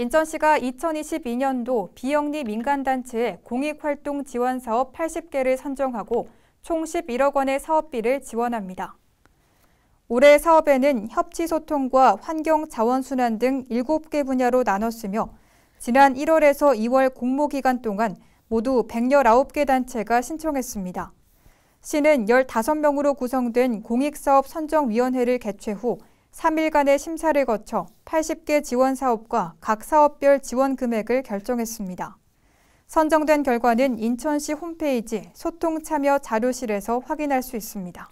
인천시가 2022년도 비영리 민간단체의 공익활동 지원 사업 80개를 선정하고 총 11억 원의 사업비를 지원합니다. 올해 사업에는 협치소통과 환경자원순환 등 7개 분야로 나눴으며 지난 1월에서 2월 공모기간 동안 모두 119개 단체가 신청했습니다. 시는 15명으로 구성된 공익사업 선정위원회를 개최 후 3일간의 심사를 거쳐 80개 지원 사업과 각 사업별 지원 금액을 결정했습니다. 선정된 결과는 인천시 홈페이지 소통참여 자료실에서 확인할 수 있습니다.